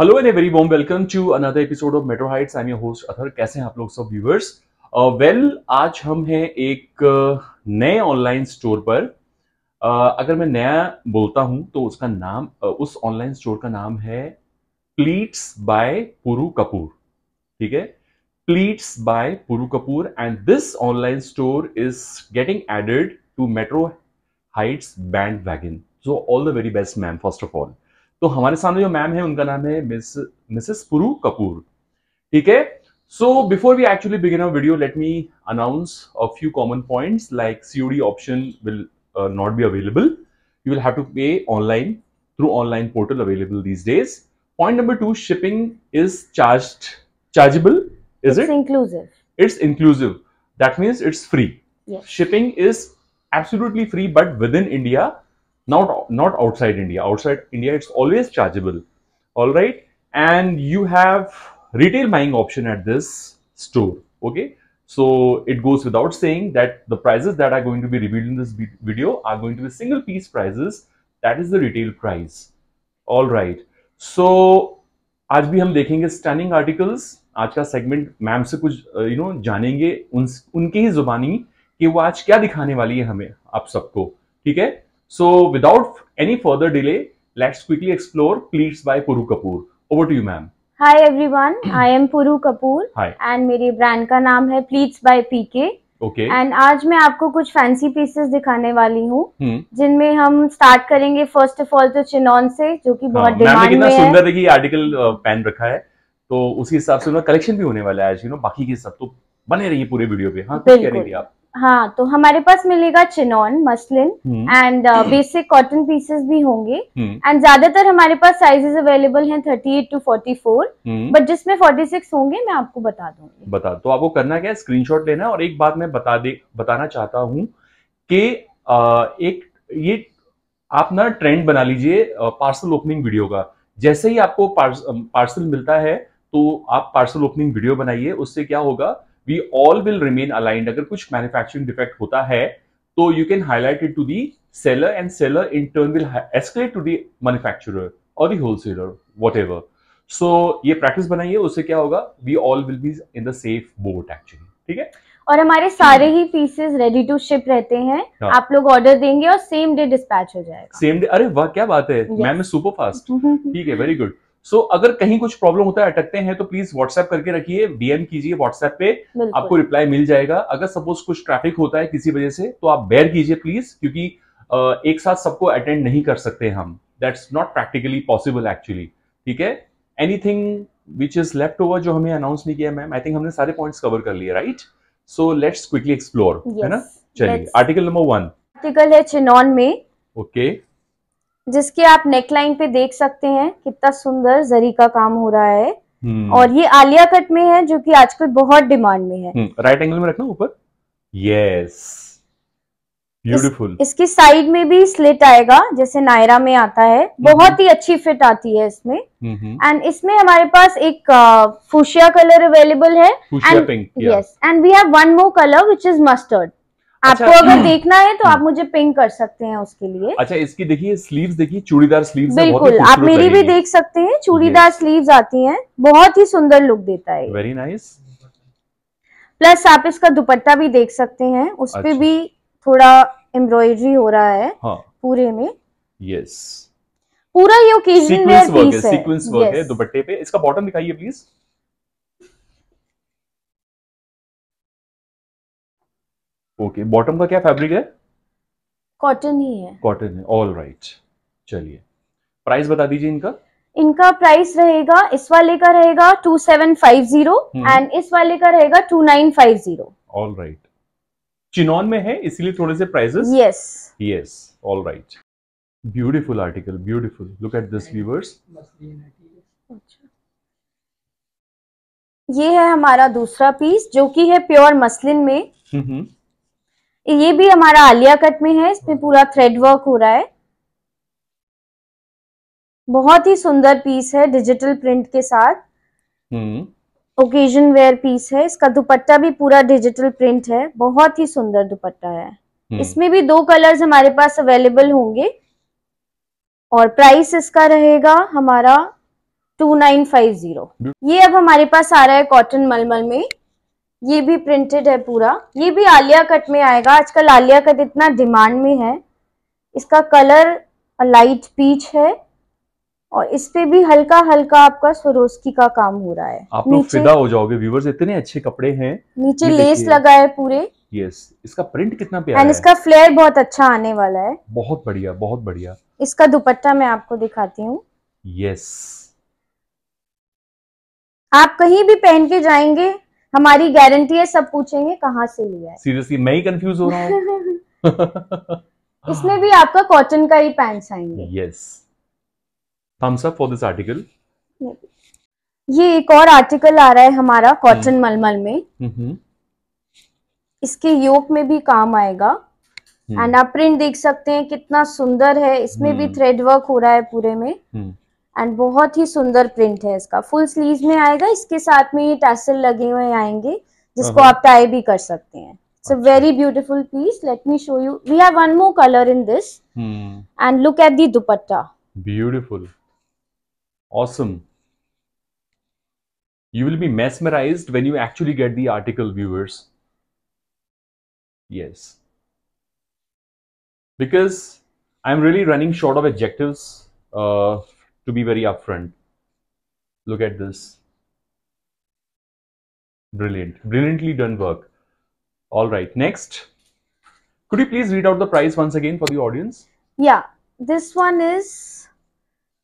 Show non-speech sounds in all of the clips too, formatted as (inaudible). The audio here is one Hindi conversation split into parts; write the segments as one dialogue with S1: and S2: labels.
S1: Hello and a very warm welcome to another episode of Metro Heights I am your host Athar कैसे हैं आप लोग सब व्यूवर्स वेल uh, आज हम हैं एक uh, नए ऑनलाइन स्टोर पर uh, अगर मैं नया बोलता हूं तो उसका नाम uh, उस ऑनलाइन स्टोर का नाम है प्लीट्स बाय पुरु कपूर ठीक है Pleats by Puru Kapoor and this online store is getting added to Metro Heights bandwagon so all the very best ma'am first of all तो हमारे सामने जो मैम है उनका नाम है मिस मिसेस पुरु कपूर ठीक है so before we actually begin our video let me announce a few common points like COD option will not be available you will have to pay online through online portal available these days point number two shipping is charge chargeable is it inclusive it's inclusive that means it's free shipping is absolutely free but within India not not outside India. Outside India, it's always chargeable. All right, and you have retail buying option at this store. Okay, so it goes without saying that the prices that are going to be revealed in this video are going to be single piece prices. That is the retail price. All right, so आज भी हम देखेंगे स्टैनिंग आर्टिकल्स आज का सेगमेंट मैम से कुछ यू uh, नो जानेंगे उन, उनके ही जुबानी कि वो आज क्या दिखाने वाली है हमें आप सबको ठीक है So without any further delay, let's quickly explore Pleats by Puru Kapoor. Over to you, ma'am.
S2: Hi everyone, I am Puru Kapoor. Hi. And my brand ka naam hai Pleats by PK. Okay okay. And आज मैं आपको कुछ फैंसी पीसेस दिखाने वाली हूँ जिनमें हम स्टार्ट करेंगे फर्स्ट ऑफ ऑल तो चिनॉन से जो कि बहुत डिमांड में है सुंदर
S1: देखिए आर्टिकल पहन रखा है तो उसी हिसाब से उनका कलेक्शन भी होने वाला है आज यू नो बाकी के सब तो बने रहिए पूरे वीडियो पे हाँ कुछ थी आप
S2: हाँ तो हमारे पास मिलेगा chinon muslin and basic cotton pieces भी होंगे एंड हम्म। ज्यादातर हमारे पास साइजेस अवेलेबल हैं 38 टू 44 बट जिसमें 46 होंगे मैं आपको बता दूंगी
S1: बता तो आपको करना क्या है स्क्रीनशॉट लेना है और एक बात मैं बता दे बताना चाहता हूँ कि एक ये आप ना ट्रेंड बना लीजिए पार्सल ओपनिंग वीडियो का जैसे ही आपको पार्सल मिलता है तो आप पार्सल ओपनिंग वीडियो बनाइए उससे क्या होगा we all will remain aligned अगर कुछ मैन्युफैक्चरिंग डिफेक्ट होता है तो you can highlight it to the seller and seller in turn will escalate to the manufacture और the wholesaler whatever so ये प्रैक्टिस बनाइए उससे क्या होगा we all will be in the safe boat actually ठीक
S2: है और हमारे सारे ही पीसेस रेडी टू शिप रहते हैं हाँ. आप लोग ऑर्डर देंगे और सेम डे डिस्पैच हो जाएगा
S1: सेम डे अरे वाह क्या बात है मैम सुपर फास्ट (laughs) ठीक है वेरी गुड सो so, अगर कहीं कुछ प्रॉब्लम होता है अटकते हैं तो प्लीज व्हाट्सएप करके रखिए बीएम कीजिए व्हाट्सएप पे आपको रिप्लाई मिल जाएगा अगर सपोज कुछ ट्रैफिक होता है किसी वजह से तो आप बेयर कीजिए प्लीज क्योंकि एक साथ सबको अटेंड नहीं कर सकते हम that's not practically possible actually ठीक है anything which is left over जो हमें अनाउंस नहीं किया मैम आई थिंक हमने सारे पॉइंट्स कवर कर लिए right so let's quickly explore है ना चलिए आर्टिकल नंबर वन
S2: आर्टिकल है चिनॉन में ओके okay. जिसके आप नेकलाइन पे देख सकते हैं कितना सुंदर जरी का काम हो रहा है हम्म। और ये आलिया कट में है जो कि आजकल बहुत डिमांड में है
S1: राइट हम्म, एंगल में रखना ऊपर यस ब्यूटीफुल
S2: इसकी साइड में भी स्लिट आएगा जैसे नायरा में आता है हम्म। बहुत ही अच्छी फिट आती है इसमें एंड इसमें हमारे पास एक फुशिया कलर अवेलेबल है and yes and we have one more colour which is mustard अच्छा, आपको अगर हम्म। देखना है तो आप हम्म। मुझे पिंक कर सकते हैं उसके लिए
S1: अच्छा इसकी देखिए स्लीव्स देखिए चूड़ीदार स्लीव्स बिल्कुल आप मेरी भी देख
S2: सकते हैं चूड़ीदार स्लीव्स आती हैं बहुत ही सुंदर लुक देता
S1: है वेरी नाइस
S2: प्लस आप इसका दुपट्टा भी देख सकते हैं उस पर अच्छा। भी थोड़ा एम्ब्रॉयडरी हो रहा है हाँ। पूरे में यस पूरा ये ओकेजन वेयर पीस है सीक्वेंस वर्क है
S1: दुपट्टे पे इसका बॉटम दिखाइए प्लीज ओके बॉटम का क्या फैब्रिक है
S2: कॉटन ही है
S1: कॉटन है ऑल राइट चलिए प्राइस बता दीजिए इनका
S2: इनका प्राइस रहेगा इस वाले का रहेगा two seven five zero and इस वाले का रहेगा two nine five zero
S1: all right chinon में है इसलिए थोड़े से prices yes yes all right beautiful article beautiful look at this viewers
S2: ये है हमारा दूसरा पीस जो कि है प्योर मसलिन में हम्म, हम्म। ये भी हमारा आलिया कट में है इसमें पूरा थ्रेड वर्क हो रहा है बहुत ही सुंदर पीस है डिजिटल प्रिंट के साथ ओकेजन वेयर पीस है इसका दुपट्टा भी पूरा डिजिटल प्रिंट है बहुत ही सुंदर दुपट्टा है हम्म। इसमें भी दो कलर्स हमारे पास अवेलेबल होंगे और प्राइस इसका रहेगा हमारा टू नाइन फाइव जीरो ये अब हमारे पास आ रहा है कॉटन मलमल में ये भी प्रिंटेड है पूरा ये भी आलिया कट में आएगा आजकल आलिया कट इतना डिमांड में है इसका कलर लाइट पीच है और इस पे भी हल्का हल्का आपका सरोस्की का काम हो रहा है आप लोग फिदा
S1: हो जाओगे व्यूवर्स इतने अच्छे कपड़े हैं नीचे लेस लगा है पूरे यस इसका प्रिंट कितना प्यारा है इसका
S2: फ्लेयर बहुत अच्छा आने वाला है
S1: बहुत बढ़िया बहुत बढ़िया
S2: इसका दुपट्टा मैं आपको दिखाती हूँ यस आप कहीं भी पहन के जाएंगे हमारी गारंटी है सब पूछेंगे कहाँ से लिया है
S1: सीरियसली मैं ही कंफ्यूज हो रहा
S2: हूँ (laughs) इसमें भी आपका कॉटन का ही पैंट्स आएंगे
S1: yes thumbs up for this article
S2: ये एक और आर्टिकल आ रहा है हमारा कॉटन हम्म। मलमल में हम्म। इसके योक में भी काम आएगा एंड हम्म। आप प्रिंट देख सकते हैं कितना सुंदर है इसमें भी थ्रेड वर्क हो रहा है पूरे में एंड बहुत ही सुंदर प्रिंट है इसका फुल स्लीव में आएगा इसके साथ में ये टैसल लगे हुए आएंगे जिसको हाँ, हाँ। आप टाई भी कर सकते हैं so very beautiful piece let me show you we have one more colour in this
S1: and
S2: look at dupatta
S1: beautiful awesome you will be mesmerise when you actually get the article viewers yes because I am really running short of adjective to be very upfront. Look at this. Brilliant. Brilliantly done work. All right. Next. Could you please read out the price once again for the audience?
S2: Yeah. This one is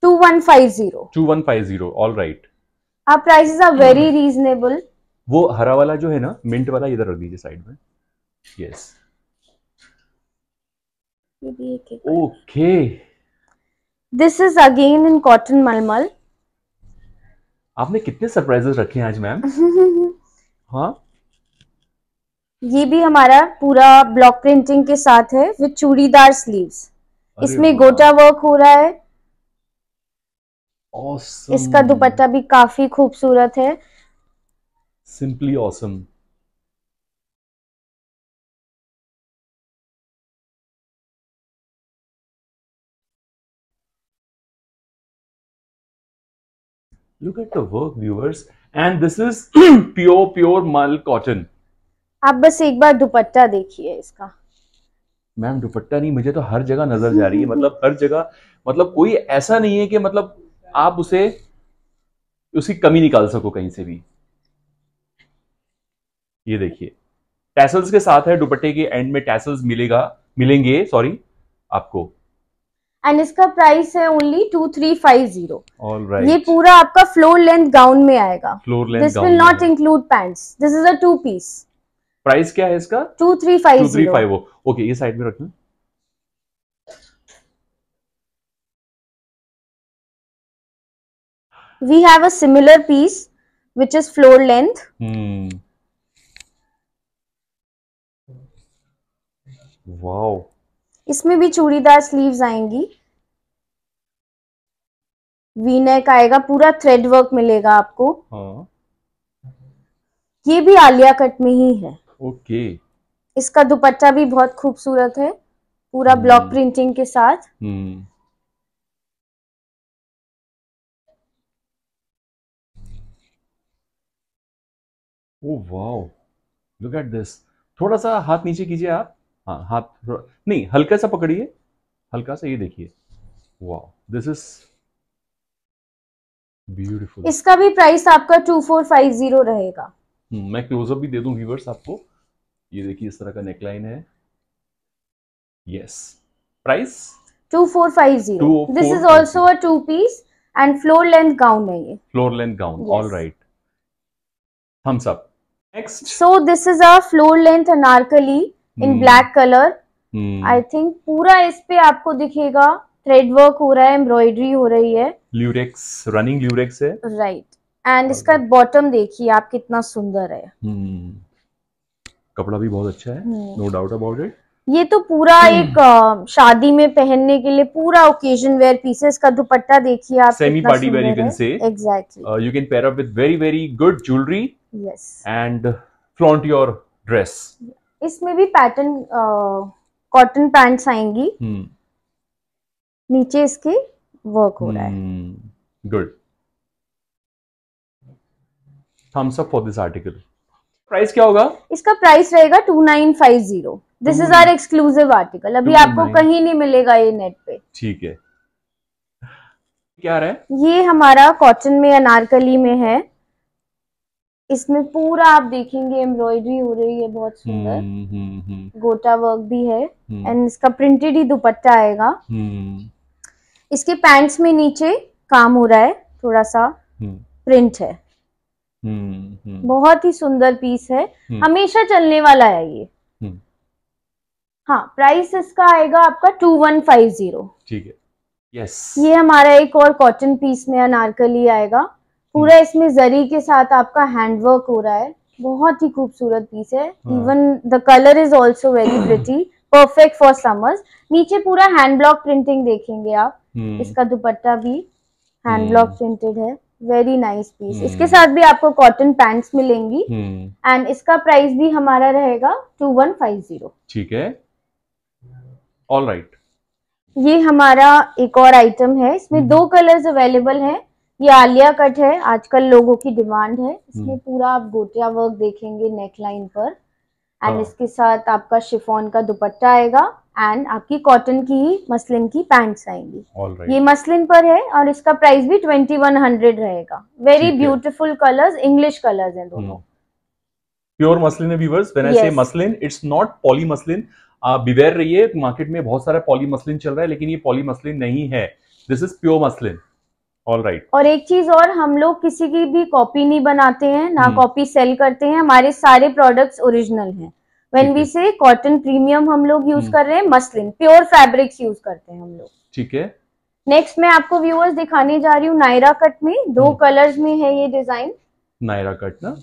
S2: 2150.
S1: 2150. All right.
S2: Our prices are very hmm. reasonable.
S1: वो हरा वाला जो है ना मिंट वाला इधर साइड में
S2: this is again in cotton मलमल
S1: आपने कितने सरप्राइजेस रखे हैं आज मैम
S2: (laughs) हाँ ये भी हमारा पूरा ब्लॉक प्रिंटिंग के साथ है विद चूड़ीदार स्लीव्स
S1: इसमें गोटा
S2: वर्क हो रहा है
S1: awesome. इसका दुपट्टा
S2: भी काफी खूबसूरत है
S1: simply awesome awesome. look at the work viewers and this is (clears throat) pure pure mal cotton
S2: आप बस एक बार दुपट्टा देखिए इसका
S1: मैम दुपट्टा नहीं मुझे तो हर जगह नजर जा रही है मतलब हर जगह मतलब कोई ऐसा नहीं है कि मतलब आप उसे उसकी कमी निकाल सको कहीं से भी ये देखिए टैसल्स के साथ है दुपट्टे के एंड में टैसल्स मिलेगा मिलेंगे सॉरी आपको
S2: एंड इसका प्राइस है only two three five zero ये पूरा आपका फ्लोर लेंथ गाउन में आएगा
S1: floor this will not
S2: include pants this is a two piece
S1: price क्या है इसका
S2: two three five two three five
S1: okay ये साइड में रखना
S2: we have a similar piece which is floor length wow इसमें भी चूड़ीदार स्लीव्स आएंगी वी नेक आएगा पूरा थ्रेड वर्क मिलेगा आपको
S1: हाँ।
S2: ये भी आलिया कट में ही है ओके इसका दुपट्टा भी बहुत खूबसूरत है पूरा ब्लॉक हम्म। प्रिंटिंग के साथ
S1: hmm. Oh wow look at this थोड़ा सा हाथ नीचे कीजिए आप हाँ हाथ नहीं हल्का सा पकड़िए हल्का सा ये देखिए वाह दिस इज ब्यूटीफुल इसका
S2: भी प्राइस आपका टू फोर फाइव जीरो रहेगा
S1: हम्म, मैं क्लोजअप भी दे दूं व्यूवर्स आपको ये देखिए इस तरह का नेकलाइन है yes price
S2: two four five zero this is also a two piece and floor length gown है ये
S1: floor length gown all right thumbs up
S2: next so this is a floor length Anarkali in black colour I think पूरा इस पे आपको दिखेगा थ्रेड वर्क हो रहा है एम्ब्रॉयडरी हो रही है
S1: ल्यूरेक्स रनिंग ल्यूरेक्स है
S2: राइट right. एंड इसका बॉटम देखिए आप कितना सुंदर है
S1: hmm. कपड़ा भी बहुत अच्छा है नो डाउट अबाउट इट
S2: ये तो पूरा hmm. एक शादी में पहनने के लिए पूरा ओकेजन वेयर पीसेस का दुपट्टा देखिए आप semi party wear you can say exactly
S1: you can pair up with very very good jewellery yes and flaunt your dress
S2: इसमें भी पैटर्न कॉटन पैंट्स आएंगी हम्म। नीचे इसके वर्क
S1: हो रहा है good thumbs up for this article price क्या होगा
S2: इसका प्राइस रहेगा two nine five zero this is our exclusive article अभी आपको कहीं नहीं मिलेगा ये नेट पे
S1: ठीक है क्या रहा
S2: है ये हमारा कॉटन में अनारकली में है इसमें पूरा आप देखेंगे एम्ब्रॉयडरी हो रही है बहुत सुंदर
S1: हम्म, हम्म,
S2: हम्म। गोटा वर्क भी है एंड इसका प्रिंटेड ही दुपट्टा आएगा इसके पैंट्स में नीचे काम हो रहा है थोड़ा सा प्रिंट है बहुत ही सुंदर पीस है हमेशा चलने वाला है ये हाँ प्राइस इसका आएगा आपका टू वन फाइव जीरो
S1: ठीक है यस
S2: ये हमारा एक और कॉटन पीस में अनारकली आएगा पूरा इसमें जरी के साथ आपका हैंडवर्क हो रहा है बहुत ही खूबसूरत पीस है even the colour is also very pretty perfect for summers नीचे पूरा हैंड ब्लॉक प्रिंटिंग देखेंगे आप हम्म। इसका दुपट्टा भी हैंड ब्लॉक प्रिंटेड है वेरी नाइस पीस इसके साथ भी आपको कॉटन पैंट्स मिलेंगी एंड हम्म। इसका प्राइस भी हमारा रहेगा टू वन फाइव जीरो
S1: ठीक है ऑल राइट right.
S2: ये हमारा एक और आइटम है इसमें हम्म। दो कलर्स अवेलेबल हैं ये आलिया कट है आजकल लोगों की डिमांड है हम्म। इसमें पूरा आप गोटिया वर्क देखेंगे नेक लाइन पर
S1: एंड हाँ।
S2: इसके साथ आपका शिफोन का दुपट्टा आएगा एंड आपकी कॉटन की ही मसलिन की पैंट्स आएंगी right. ये मसलिन पर है और इसका प्राइस भी ट्वेंटी वन हंड्रेड रहेगा very beautiful colours English colours हैं
S1: दोनों pure muslin muslin it's not poly muslin आप बिवेयर रहिए मार्केट में बहुत सारा पॉली मसलिन चल रहा है लेकिन ये पॉली मसलिन नहीं है this is pure muslin all right right.
S2: और एक चीज और हम लोग किसी की भी कॉपी नहीं बनाते हैं ना कॉपी हम्म। सेल करते हैं हमारे सारे प्रोडक्ट्स ओरिजिनल हैं when we say cotton premium हम लोग यूज हम्म। कर रहे हैं मसलिन प्योर फैब्रिक्स यूज करते हैं हम
S1: लोग ठीक है
S2: नेक्स्ट मैं आपको व्यूअर्स दिखाने जा रही हूँ नायरा कट में दो कलर हम्म। में है ये डिजाइन
S1: नायरा कट ना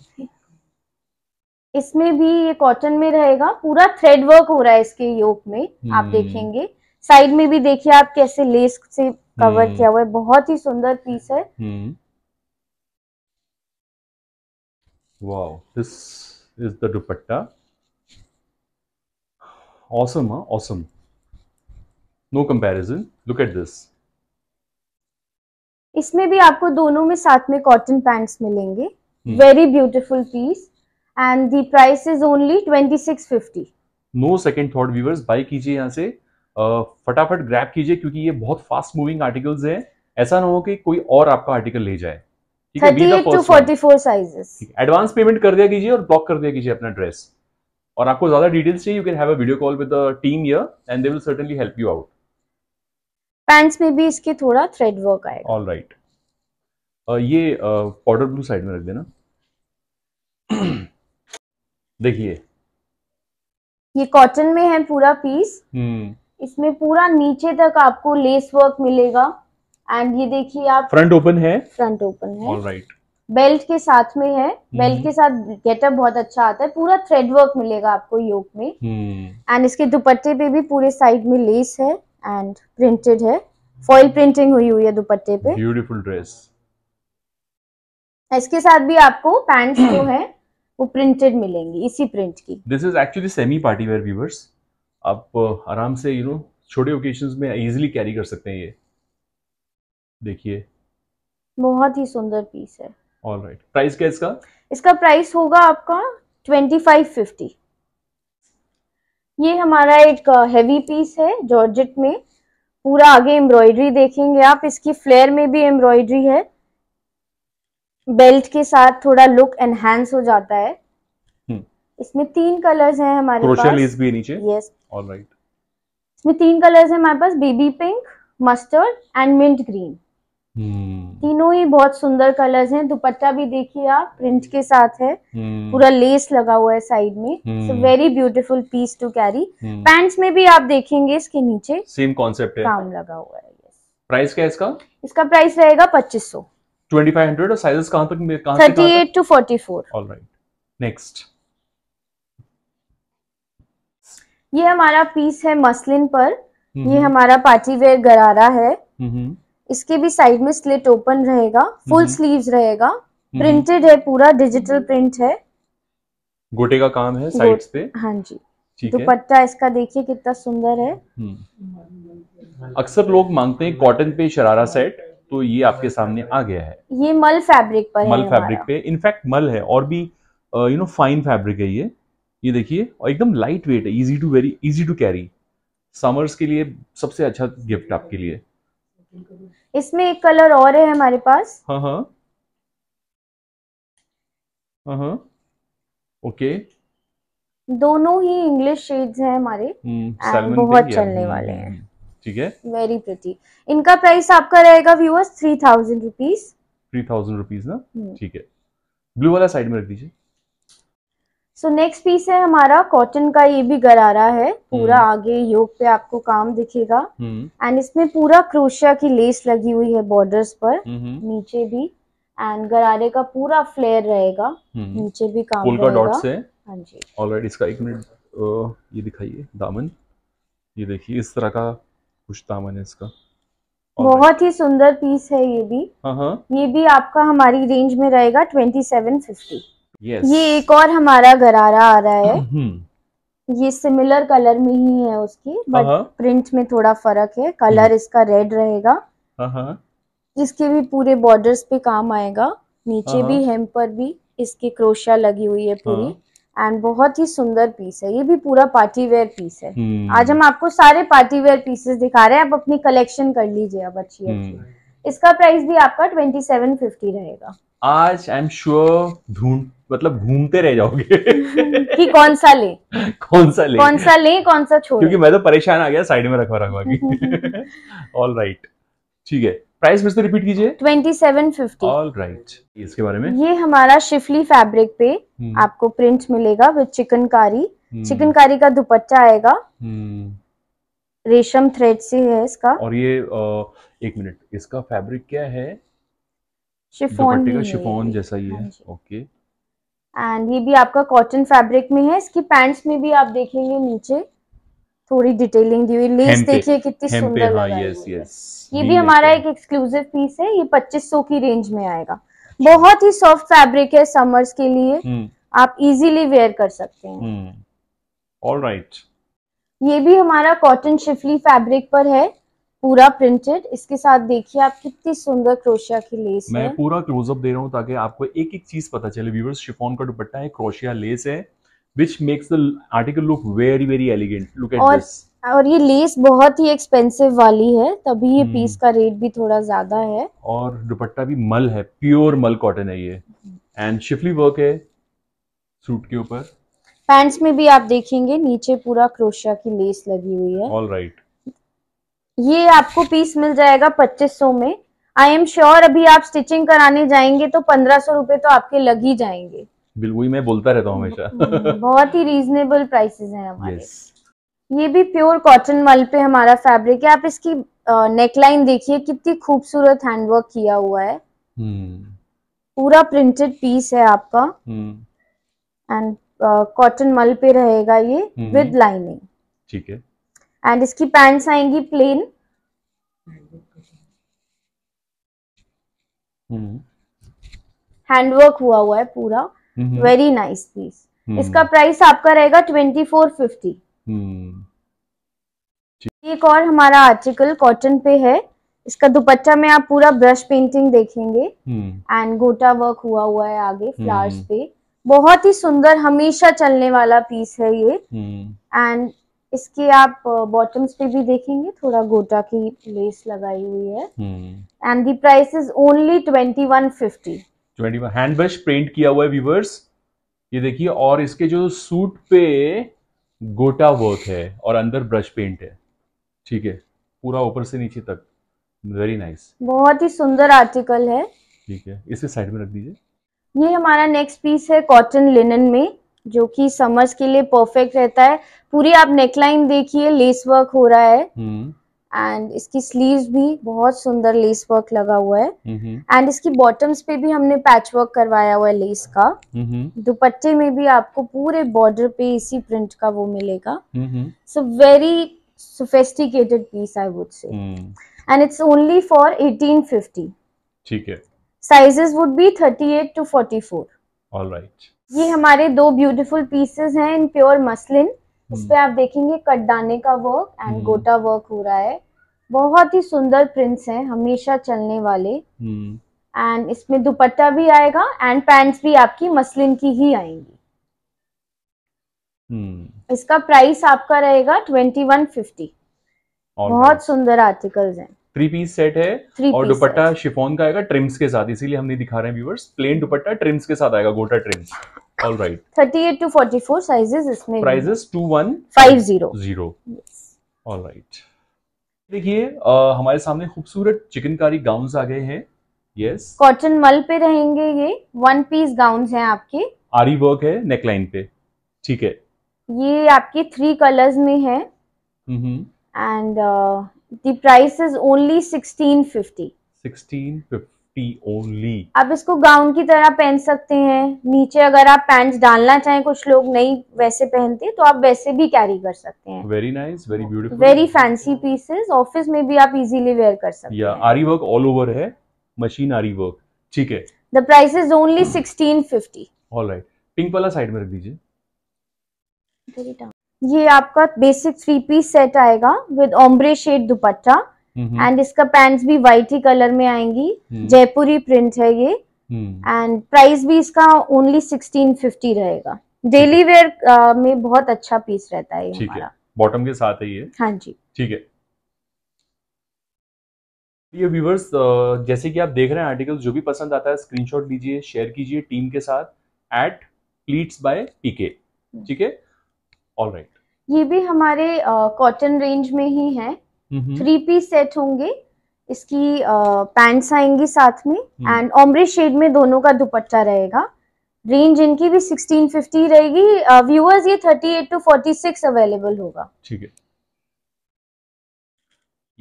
S2: इसमें भी ये कॉटन में रहेगा पूरा थ्रेड वर्क हो रहा है इसके योग में आप देखेंगे साइड में भी देखिए आप कैसे लेस से कवर हम्म। किया हुआ है बहुत ही सुंदर पीस है
S1: hmm. wow this is the dupatta awesome huh? awesome no comparison look
S2: इसमें भी आपको दोनों में साथ में कॉटन पैंट्स मिलेंगे very beautiful piece and the price is only twenty six fifty
S1: no second thought viewers buy कीजिए यहाँ से फटाफट ग्रैप कीजिए क्योंकि ये बहुत फास्ट मूविंग आर्टिकल्स हैं ऐसा ना हो कि कोई और आपका आर्टिकल ले जाए एडवांस पेमेंट कर दिया कीजिए और ब्लॉक कर दिया कीजिए अपना ड्रेस और आपको ज्यादा डिटेल्स चाहिए you can have a video call with the team here and they will certainly help you out
S2: pants में भी इसके थोड़ा थ्रेड वर्क आएगा
S1: ऑल राइट right. ये पाउडर ब्लू साइड में रख देना (clears throat) देखिए
S2: ये कॉटन में है पूरा पीस हम्म इसमें पूरा नीचे तक आपको लेस वर्क मिलेगा एंड ये देखिए आप फ्रंट ओपन है फ्रंट ओपन है ऑलराइट बेल्ट के साथ में है बेल्ट hmm. के साथ गेटअप बहुत अच्छा आता है पूरा थ्रेड वर्क मिलेगा आपको योग में एंड hmm. इसके दुपट्टे पे भी पूरे साइड में लेस है एंड प्रिंटेड है फॉइल प्रिंटिंग हुई हुई है दुपट्टे पे
S1: ब्यूटीफुल ड्रेस
S2: इसके साथ भी आपको पैंट्स जो है वो प्रिंटेड मिलेंगी इसी प्रिंट की
S1: this is actually semi party wear viewers आप uh, आराम से यू नो छोटे ओकेजन में इजिली कैरी कर सकते हैं ये देखिए
S2: बहुत ही सुंदर पीस है
S1: ऑल राइट प्राइस क्या इसका
S2: इसका प्राइस होगा आपका ट्वेंटी फाइव फिफ्टी ये हमारा एक हेवी uh, पीस है जॉर्जेट में पूरा आगे एम्ब्रॉयडरी देखेंगे आप इसकी फ्लेयर में भी एम्ब्रॉयडरी है बेल्ट के साथ थोड़ा लुक एनहेंस हो जाता है हम्म। इसमें तीन कलर्स हैं हमारे पास भी नीचे यस ऑल राइट इसमें तीन कलर्स है हमारे पास baby pink mustard and mint green तीनों ही बहुत सुंदर कलर्स हैं दुपट्टा भी देखिए आप प्रिंट के साथ है
S1: hmm. पूरा
S2: लेस लगा हुआ है साइड में so very beautiful piece to carry pants में भी आप देखेंगे इसके नीचे
S1: सेम कॉन्सेप्ट है काम
S2: लगा हुआ है यस
S1: प्राइस क्या है इसका
S2: इसका प्राइस रहेगा पच्चीस सौ
S1: ट्वेंटी फाइव हंड्रेड और साइजेस कहाँ तक thirty eight
S2: to forty four
S1: all right next
S2: ये हमारा पीस है मसलिन पर ये हमारा पार्टी वेयर गरारा है इसके भी साइड में स्लिट ओपन रहेगा फुल स्लीव्स रहेगा प्रिंटेड है पूरा डिजिटल प्रिंट है
S1: गोटे का काम है साइड्स पे हाँ जी दुपट्टा
S2: तो इसका देखिए कितना सुंदर है
S1: हम्म। अक्सर लोग मांगते हैं कॉटन पे शरारा सेट तो ये आपके सामने आ गया है
S2: ये मल फैब्रिक पर मल फैब्रिक
S1: पे इनफैक्ट मल है और भी यू नो फाइन फैब्रिक है ये ये देखिए और एकदम लाइट वेट है easy to very easy to carry summers के लिए सबसे अच्छा गिफ्ट आपके लिए
S2: इसमें एक कलर और है हमारे पास
S1: हाँ हाँ हाँ हाँ ओके
S2: दोनों ही इंग्लिश शेड्स हैं हमारे
S1: हम्म, बहुत चलने वाले हम्म, हैं हम्म, ठीक है
S2: वेरी प्रिटी इनका प्राइस आपका रहेगा viewers three thousand rupees
S1: three thousand rupees ना ठीक है ब्लू वाला साइड में रख दीजिए
S2: सो नेक्स्ट पीस है हमारा कॉटन का ये भी गरारा है पूरा हम्म। आगे योग पे आपको काम दिखेगा एंड हम्म। इसमें पूरा क्रोशिया की लेस लगी हुई है बॉर्डर्स पर हम्म। नीचे भी एंड गरारे का पूरा फ्लेयर रहेगा
S1: नीचे भी काम रहेगा से हाँ जी ऑलरेडी इसका एक मिनट ये दिखाइए दामन ये देखिए इस तरह का कुछ दामन है इसका
S2: बहुत ही सुंदर पीस है ये भी हाँ हाँ ये भी आपका हमारी रेंज में रहेगा ट्वेंटी सेवन फिफ्टी yes. ये एक और हमारा गरारा आ रहा है हम्म, हम्म। ये सिमिलर कलर में ही है उसकी बट प्रिंट हाँ, हाँ। में थोड़ा फर्क है कलर हम्म। इसका रेड रहेगा हाँ, इसके भी पूरे बॉर्डर्स पे काम आएगा नीचे भी हेम पर भी इसकी क्रोशिया लगी हुई है पूरी एंड बहुत ही सुंदर पीस है ये भी पूरा पार्टी वेयर पीस है आज हम आपको सारे पार्टी वेयर पीसेस दिखा रहे हैं आप अपनी कलेक्शन कर लीजिए अब अच्छी अच्छी इसका प्राइस भी आपका ट्वेंटी सेवन फिफ्टी रहेगा
S1: आज आई एम श्योर ढूंढ मतलब घूमते रह जाओगे (laughs) कि
S2: कौन सा ले
S1: कौन सा ले कौन सा ले
S2: कौन सा छोड़ क्योंकि
S1: मैं तो परेशान आ गया साइड में रखवा रखवा की ऑल राइट ठीक है प्राइस फिर से रिपीट कीजिए twenty seven fifty all right इसके बारे में
S2: ये हमारा शिफली फैब्रिक पे हम्म। आपको प्रिंट मिलेगा विद चिकनकारी चिकनकारी का दुपट्टा आएगा
S1: हम्म।
S2: रेशम थ्रेड से है इसका
S1: और ये आ, एक मिनट इसका फैब्रिक क्या है
S2: शिफोन का शिफोन जैसा ही है हाँ ओके एंड ये भी आपका कॉटन फैब्रिक में है इसकी पैंट्स में भी आप देखेंगे नीचे थोड़ी डिटेलिंग दी हुई लेस देखिए कितनी सुंदर
S1: हाँ, यस यस अच्छा। हम्म। हम्म। ये भी हमारा
S2: एक एक्सक्लूसिव पीस है ये 2500 की रेंज में आएगा बहुत ही सॉफ्ट फैब्रिक है समर्स के लिए आप इजीली वेयर कर सकते
S1: हैं ऑलराइट
S2: ये भी हमारा कॉटन शिफली फैब्रिक पर है पूरा प्रिंटेड इसके साथ देखिए आप कितनी सुंदर क्रोशिया की लेस मैं है।
S1: पूरा क्लोजअप दे रहा हूँ ताकि आपको एक एक चीज पता चले व्यूवर्स शिफोन का दुपट्टा है क्रोशिया लेस है which makes article look very very elegant look at this
S2: और ये लेस बहुत ही एक्सपेंसिव वाली है तभी ये पीस हम्म। का रेट भी थोड़ा ज्यादा है
S1: और दुपट्टा भी मल है प्योर मल कॉटन है ये एंड शिफली वर्क है सूट के ऊपर
S2: पैंट्स में भी आप देखेंगे नीचे पूरा क्रोशिया की लेस
S1: लगी हुई है ऑल राइट
S2: ये आपको पीस मिल जाएगा 2500 में आई एम श्योर अभी आप स्टिचिंग कराने जाएंगे तो पंद्रह सौ रूपये तो आपके लग ही जाएंगे
S1: बिल्कुल मैं बोलता रहता हूँ हमेशा हम्म,
S2: बहुत ही रीजनेबल प्राइसेस हैं हमारे yes. ये भी प्योर कॉटन मल पे हमारा फैब्रिक है आप इसकी नेकलाइन देखिए कितनी खूबसूरत हैंडवर्क किया हुआ है hmm. पूरा प्रिंटेड पीस है आपका एंड कॉटन मल पे रहेगा ये विद हम्म। लाइनिंग ठीक है एंड इसकी पैंट्स आएंगी प्लेन हैंडवर्क हम्म। हुआ हुआ है पूरा वेरी नाइस पीस इसका प्राइस आपका रहेगा ट्वेंटी फोर फिफ्टी एक और हमारा आर्टिकल कॉटन पे है इसका दुपट्टा में आप पूरा ब्रश पेंटिंग देखेंगे एंड हम्म। गोटा वर्क हुआ हुआ है आगे फ्लावर्स हम्म। पे बहुत ही सुंदर हमेशा चलने वाला पीस है ये एंड इसकी आप बॉटम्स पे भी देखेंगे थोड़ा गोटा की लेस लगाई हुई है and the price is only twenty one fifty
S1: twenty hand brush print किया हुआ है व्यूवर्स ये देखिए और इसके जो सूट पे गोटा वर्क है और अंदर ब्रश पेंट है ठीक है पूरा ऊपर से नीचे तक वेरी नाइस nice.
S2: बहुत ही सुंदर आर्टिकल है
S1: ठीक है इसे साइड में रख दीजिए
S2: ये हमारा नेक्स्ट पीस है कॉटन लिनन में जो कि समर्स के लिए परफेक्ट रहता है पूरी आप नेकलाइन देखिए लेस वर्क हो रहा है एंड हम्म। इसकी स्लीव्स भी बहुत सुंदर लेस वर्क लगा हुआ है एंड इसकी बॉटम्स पे भी हमने पैच वर्क करवाया हुआ है लेस का दुपट्टे में भी आपको पूरे बॉर्डर पे इसी प्रिंट का वो मिलेगा so very sophisticated piece I would say
S1: and
S2: it's only for eighteen ठीक है sizes would be eight to forty all right ये हमारे दो ब्यूटीफुल पीसेस हैं इन प्योर मसलिन इस पे आप देखेंगे कटदाने का work hmm. And gota work हो रहा है बहुत ही सुंदर प्रिंट्स हैं हमेशा चलने वाले एंड हम्म. इसमें दुपट्टा भी आएगा एंड पैंट्स भी आपकी मसलिन की ही आएंगी हम्म. इसका प्राइस आपका रहेगा ट्वेंटी वन फिफ्टी बहुत सुंदर आर्टिकल्स हैं
S1: थ्री पीस सेट है और दुपट्टा शिफोन का आएगा ट्रिम्स के साथ इसीलिए हम नहीं दिखा रहे हैं व्यूवर्स प्लेन दुपट्टा ट्रिम्स के साथ आएगा gota trims all right
S2: thirty eight to forty four sizes इसमें prices two one five zero
S1: zero all right देखिए हमारे सामने खूबसूरत चिकनकारी गाउन आ गए हैं यस
S2: कॉटन मल पे रहेंगे ये वन पीस गाउन हैं आपके
S1: आरी वर्क है नेकलाइन पे ठीक है
S2: ये आपके थ्री कलर्स में है and hmm, hmm. The price is only 1650.
S1: 1650 only.
S2: आप इसको गाउन की तरह पहन सकते हैं नीचे अगर आप पैंट डालना चाहें कुछ लोग नहीं वैसे पहनते तो आप वैसे भी कैरी कर सकते हैं
S1: very nice very beautiful very
S2: fancy pieces office में भी आप इजीली वेयर कर सकते
S1: yeah, हैं आरी वर्क ऑल ओवर है मशीन आरी वर्क ठीक है
S2: the price is only 1650
S1: all right pink वाला साइड में रख दीजिए
S2: ये आपका बेसिक थ्री पीस सेट आएगा with ombre shade dupatta and इसका पैंट भी व्हाइट ही कलर में आएंगी हम्म. जयपुरी प्रिंट है ये एंड हम्म. प्राइस भी इसका ओनली सिक्सटीन फिफ्टी रहेगा डेली वेयर uh, में बहुत अच्छा पीस रहता है ठीक है
S1: बॉटम के साथ है ये हाँ जी ठीक है ये व्यूवर्स uh, जैसे कि आप देख रहे हैं आर्टिकल जो भी पसंद आता है स्क्रीनशॉट लीजिए शेयर कीजिए टीम के साथ एट प्लीट्स बाय पीके ठीक है ऑल राइट
S2: ये भी हमारे कॉटन रेंज में ही है थ्री पीस सेट होंगे इसकी पैंट्स आएंगी साथ में एंड ऑमरे शेड में दोनों का दुपट्टा रहेगा रेंज इनकी भी 1650 रहेगी व्यूअर्स ये 38 टू 46 अवेलेबल होगा
S1: ठीक है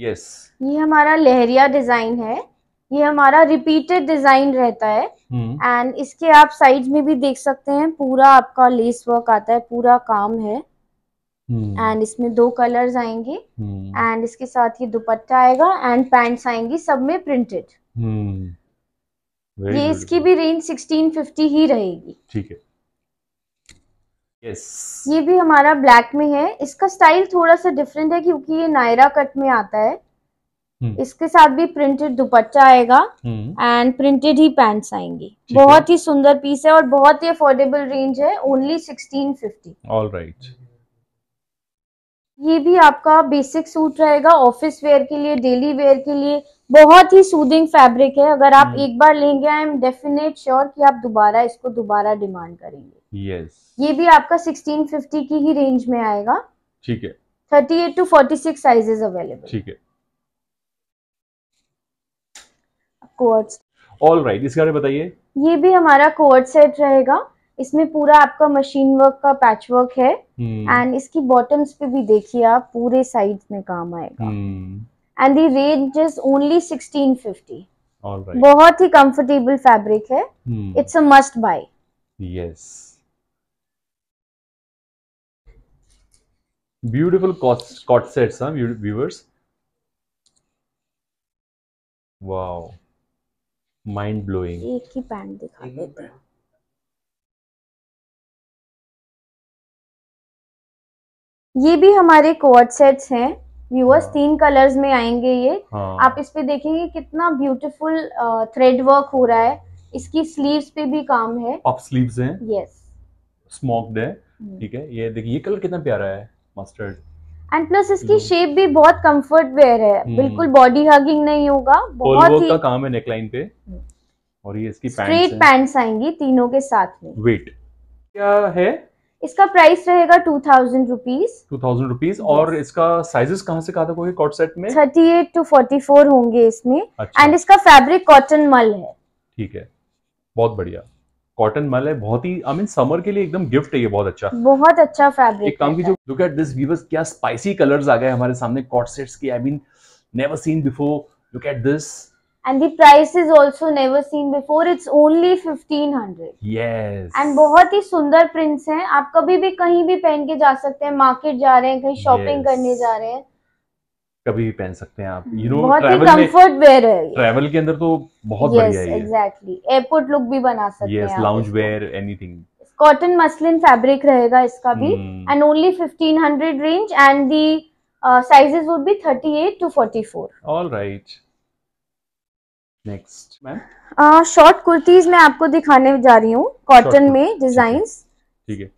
S1: यस yes.
S2: ये हमारा लहरिया डिजाइन है ये हमारा रिपीटेड डिजाइन रहता है एंड हम्म। इसके आप साइड में भी देख सकते हैं पूरा आपका लेस वर्क आता है पूरा काम है एंड hmm. इसमें दो कलर्स आएंगे एंड hmm. इसके साथ ये दुपट्टा आएगा एंड पैंट्स आएंगी सब में प्रिंटेड
S1: hmm. ये इसकी
S2: भी रेंज 1650 ही रहेगी
S1: ठीक है yes.
S2: ये भी हमारा ब्लैक में है इसका स्टाइल थोड़ा सा डिफरेंट है क्योंकि ये नायरा कट में आता है इसके साथ भी प्रिंटेड दुपट्टा आएगा एंड प्रिंटेड ही पैंट्स आएंगे बहुत ही सुंदर पीस है और बहुत ही अफोर्डेबल रेंज है only sixteen fifty all right ये भी आपका बेसिक सूट रहेगा ऑफिस वेयर के लिए डेली वेयर के लिए बहुत ही सूदिंग फैब्रिक है अगर आप हम्म। एक बार लेंगे आई एम डेफिनेट श्योर कि आप दोबारा इसको दोबारा डिमांड करेंगे यस yes. ये भी आपका 1650 की ही रेंज में आएगा ठीक है 38 टू 46 साइजेस अवेलेबल ठीक है कोर्ट्स
S1: ऑल राइट right, इसके बारे में बताइए
S2: ये भी हमारा कोर्ट सेट रहेगा इसमें पूरा आपका मशीन वर्क का पैच वर्क है एंड हम्म। इसकी बॉटम्स पे भी देखिए आप पूरे साइड में काम आएगा and the range is only sixteen fifty
S1: बहुत
S2: ही कंफर्टेबल फैब्रिक है it's a must buy
S1: yes beautiful co-ord sets हाँ व्यूवर्स वाओ माइंड ब्लोइंग
S2: एक ही पैंट दिखा देते हैं ये भी हमारे कोअट सेट्स हैं व्यूअर्स तीन कलर्स में आएंगे ये हाँ। आप इस पे देखेंगे कितना ब्यूटीफुल थ्रेड वर्क हो रहा है इसकी स्लीव्स पे भी काम है
S1: पॉप स्लीव्स हैं यस स्मोक्ड है hmm. ठीक है ये देखिए ये कलर कितना प्यारा है मस्टर्ड
S2: एंड प्लस इसकी शेप hmm. भी बहुत कंफर्ट वेयर है hmm. बिल्कुल बॉडी हगिंग नहीं होगा बहुत ही का
S1: काम है नेकलाइन पे और ये इसकी पैंट्स स्ट्रेट
S2: पैंट्स आएंगी तीनों के साथ में
S1: वेट क्या है
S2: इसका प्राइस रहेगा two thousand rupees
S1: two thousand rupees और इसका साइजेस कहाँ से कहा था कोई कॉट सेट में
S2: thirty eight to forty four होंगे इसमें एंड अच्छा। इसका फैब्रिक कॉटन मल है
S1: ठीक है बहुत बढ़िया कॉटन मल है बहुत ही आई मीन समर के लिए एकदम गिफ्ट है ये बहुत अच्छा
S2: बहुत अच्छा फैब्रिक एक काम कीजिए
S1: लुक एट दिस व्यूअर्स क्या स्पाइसी कलर्स आ गए हमारे सामने कॉट सेट्स की I mean never seen before look at this
S2: and the price is also never seen before it's only 1500 yes and बहुत ही सुंदर prints hain आप कभी भी कहीं भी पहन के जा सकते हैं मार्केट जा रहे hain कहीं शॉपिंग yes. करने जा रहे hain
S1: कभी भी पहन सकते हैं आप यू नो बहुत ही कंफर्ट वेयर है ट्रैवल के अंदर तो बहुत yes, बढ़िया है
S2: एग्जैक्टली एयरपोर्ट लुक भी बना सकते yes, हैं lounge
S1: wear anything
S2: cotton muslin fabric रहेगा इसका भी and only 1500 range and the sizes would be 38 to 44
S1: all right next
S2: ma'am short kurtis मैं आपको दिखाने जा रही हूँ कॉटन में डिजाइन
S1: ठीक है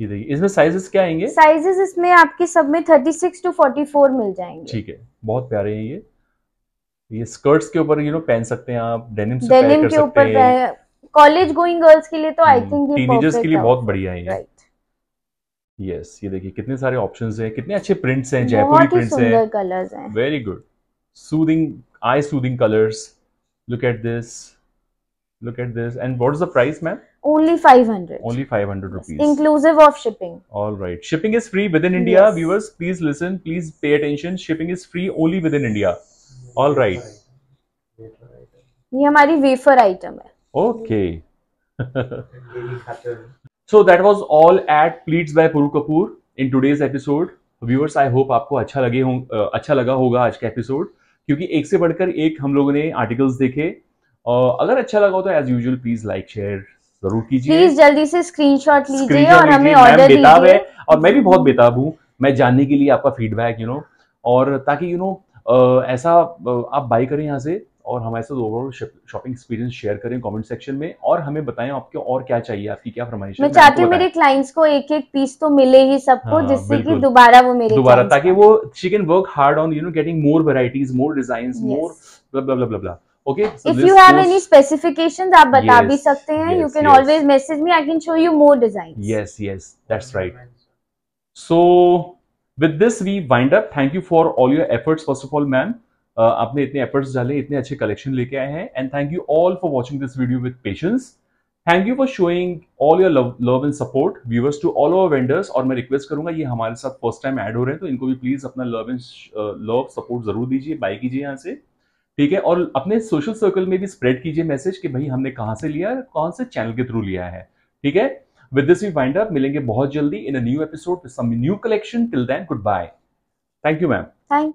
S1: ये देखिए इसमें साइजेस क्या आएंगे
S2: साइजेस इसमें आपके सब में 36 टू 44 मिल जाएंगे
S1: ठीक है बहुत प्यारे हैं ये ये स्कर्ट्स के ऊपर यू नो पहन सकते हैं आप डेनिम से डेनिम के ऊपर
S2: कॉलेज गोइंग गर्ल्स के लिए तो आई थिंक टीनेजर्स के लिए बहुत
S1: बढ़िया है ये यस ये देखिए कितने सारे ऑप्शन है कितने अच्छे प्रिंट्स हैं जयपुरी प्रिंट्स हैं कलर्स हैं very good soothing eye soothing colours look at this look at this and what is the price ma'am
S2: only 500
S1: only 500 rupees
S2: inclusive of shipping
S1: all right shipping is free within india yes. viewers please listen please pay attention shipping is free only within india all right
S2: ये हमारी वेफर आइटम है
S1: okay so that was all at pleats by Puru Kapoor in today's episode viewers I hope आपको अच्छा लगे हो अच्छा लगा होगा आज क्योंकि एक से बढ़कर एक हम लोगों ने आर्टिकल्स देखे और अगर अच्छा लगा हो तो as usual please like share जरूर कीजिए प्लीज जल्दी
S2: से स्क्रीनशॉट लीजिए और हमें ऑर्डर दीजिए
S1: और मैं भी बहुत बेताब हूँ मैं जानने के लिए आपका फीडबैक यू नो और ताकि यू नो ऐसा आप बाई करें यहाँ से और हमारे साथ ओवरऑल शॉपिंग एक्सपीरियंस शेयर करें कमेंट सेक्शन में और हमें बताएं आपके और क्या चाहिए आपकी क्या फरमाइश मैं चाहती हूँ मेरे
S2: क्लाइंट्स को एक एक पीस तो मिले ही सबको हाँ, जिससे कि दोबारा वो मेरे दोबारा
S1: ताकि वो she can work hard on you know getting more varieties more design more blah okay if you have any
S2: specifications आप बता भी सकते हैं you can always message me I can show you more design
S1: yes yes that's right so with this we wind up thank you for all your efforts first of all ma'am आपने इतने एफर्ट्स डाले इतने अच्छे कलेक्शन लेके आए हैं and thank you all for watching this video with patience thank you for showing all your love and support viewers to all over vendors और मैं रिक्वेस्ट करूंगा ये हमारे साथ फर्स्ट टाइम ऐड हो रहे हैं तो इनको भी प्लीज अपना लव एंड लव सपोर्ट जरूर दीजिए बाई कीजिए यहाँ से ठीक है और अपने सोशल सर्कल में भी स्प्रेड कीजिए मैसेज कि भाई हमने कहाँ से लिया कौन से चैनल के थ्रू लिया है ठीक है with this we find up मिलेंगे बहुत जल्दी in a new episode some new collection till then goodbye thank you ma'am
S2: thank